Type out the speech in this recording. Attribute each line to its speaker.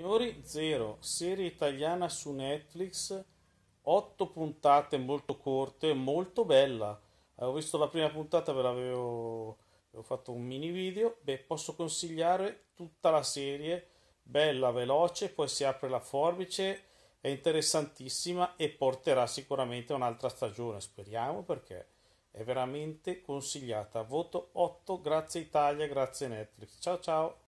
Speaker 1: Signori Zero, serie italiana su Netflix, otto puntate molto corte, molto bella. Ho visto la prima puntata, ve l'avevo fatto un mini video. Beh, posso consigliare tutta la serie, bella, veloce, poi si apre la forbice, è interessantissima e porterà sicuramente un'altra stagione, speriamo, perché è veramente consigliata. Voto 8, grazie Italia, grazie Netflix. Ciao ciao!